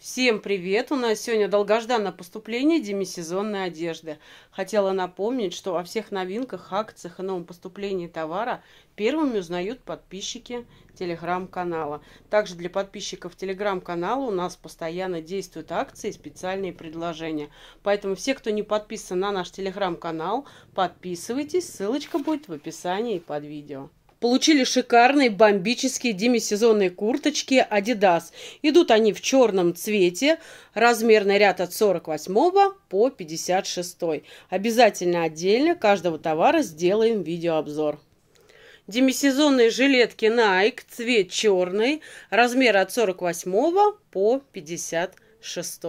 Всем привет! У нас сегодня долгожданное поступление демисезонной одежды. Хотела напомнить, что о всех новинках, акциях и новом поступлении товара первыми узнают подписчики телеграм-канала. Также для подписчиков телеграм-канала у нас постоянно действуют акции и специальные предложения. Поэтому все, кто не подписан на наш телеграм-канал, подписывайтесь. Ссылочка будет в описании под видео получили шикарные бомбические демисезонные курточки Adidas. Идут они в черном цвете, размерный ряд от 48 по 56. Обязательно отдельно каждого товара сделаем видеообзор. Демисезонные жилетки Nike, цвет черный, размер от 48 по 56.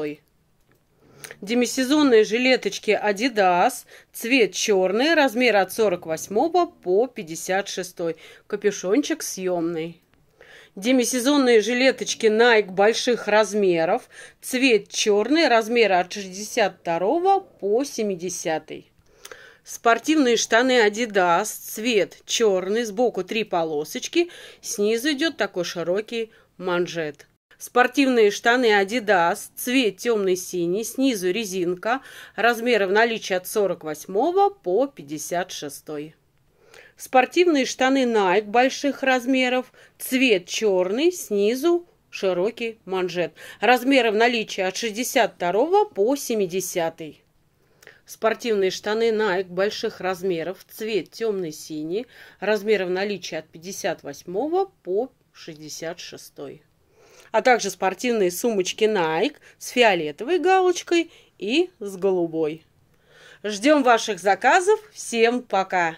Демисезонные жилеточки Adidas, цвет черный, размер от 48 по 56, капюшончик съемный. Демисезонные жилеточки Nike больших размеров, цвет черный, размер от 62 по 70. Спортивные штаны Adidas, цвет черный, сбоку три полосочки, снизу идет такой широкий манжет. Спортивные штаны Adidas, цвет темный-синий, снизу резинка, размеры в наличии от 48 по 56. Спортивные штаны Nike больших размеров, цвет черный, снизу широкий манжет. Размеры в наличии от 62 по 70. Спортивные штаны Nike больших размеров, цвет темный-синий, размеры в наличии от 58 по 66 а также спортивные сумочки Nike с фиолетовой галочкой и с голубой. Ждем ваших заказов. Всем пока!